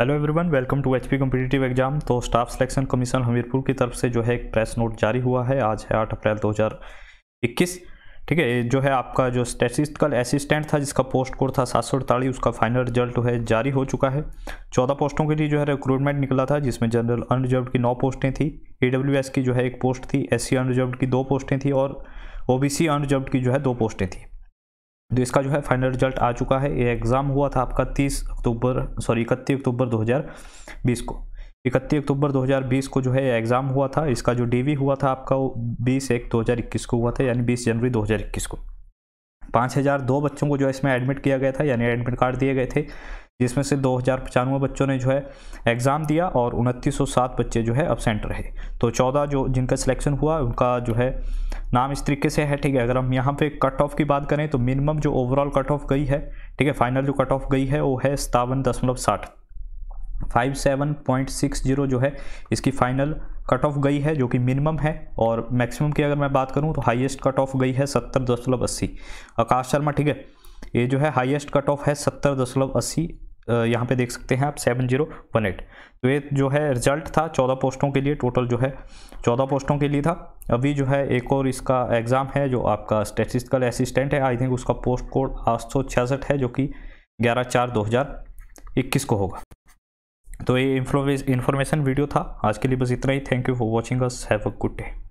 hello everyone welcome to HP competitive exam तो staff selection commission Hamirpur की तरफ से जो है एक प्रेस नोट जारी हुआ है आज है आठ अप्रैल 2021 ठीक है जो है आपका जो स्टेटिस्टिकल असिस्टेंट था जिसका पोस्ट कोड था सात सौ अड़तालीस उसका फाइनल रिजल्ट है जारी हो चुका है चौदह पोस्टों के लिए जो है रिक्रूटमेंट निकला था जिसमें जनरल अनरिजर्व की नौ पोस्टें थी ई की जो है एक पोस्ट थी एस सी अनरिजर्व की दो पोस्टें थी और ओ बी सी की जो है दो पोस्टें थी तो इसका जो है फाइनल रिजल्ट आ चुका है ये एग्ज़ाम हुआ था आपका तीस अक्टूबर सॉरी इकतीस अक्टूबर 2020 को इकतीस अक्टूबर 2020 को जो है एग्ज़ाम हुआ था इसका जो डी हुआ था आपका वो बीस एक दो को हुआ था यानी 20 जनवरी 2021 को पाँच हज़ार दो बच्चों को जो है इसमें एडमिट किया गया था यानी एडमिट कार्ड दिए गए थे जिसमें से दो बच्चों ने जो है एग्ज़ाम दिया और उनतीस बच्चे जो है अबसेंट रहे तो चौदह जो जिनका सिलेक्शन हुआ उनका जो है नाम इस तरीके से है ठीक है अगर हम यहाँ पे कट ऑफ की बात करें तो मिनिमम जो ओवरऑल कट ऑफ गई है ठीक है फाइनल जो कट ऑफ गई है वो है सतावन दशमलव साठ five seven point six zero जो है इसकी फाइनल कट ऑफ गई है जो कि मिनिमम है और मैक्सिमम की अगर मैं बात करूँ तो हाइएस्ट कट ऑफ गई है सत्तर दशमलव अस्सी आकाश शर्मा ठीक है ये जो है हाईएस्ट कट ऑफ है सत्तर दशमलव अस्सी यहाँ पे देख सकते हैं आप सेवन जीरो वन एट तो ये जो है रिजल्ट था चौदह पोस्टों के लिए टोटल जो है चौदह पोस्टों के लिए था अभी जो है एक और इसका एग्ज़ाम है जो आपका स्टेटिस्टिकल असिस्टेंट है आई थिंक उसका पोस्ट कोड आठ सौ छियासठ है जो कि ग्यारह चार दो हज़ार इक्कीस को होगा तो ये इन्फॉर्मेशन वीडियो था आज के लिए बस इतना ही thank you for watching us have a good day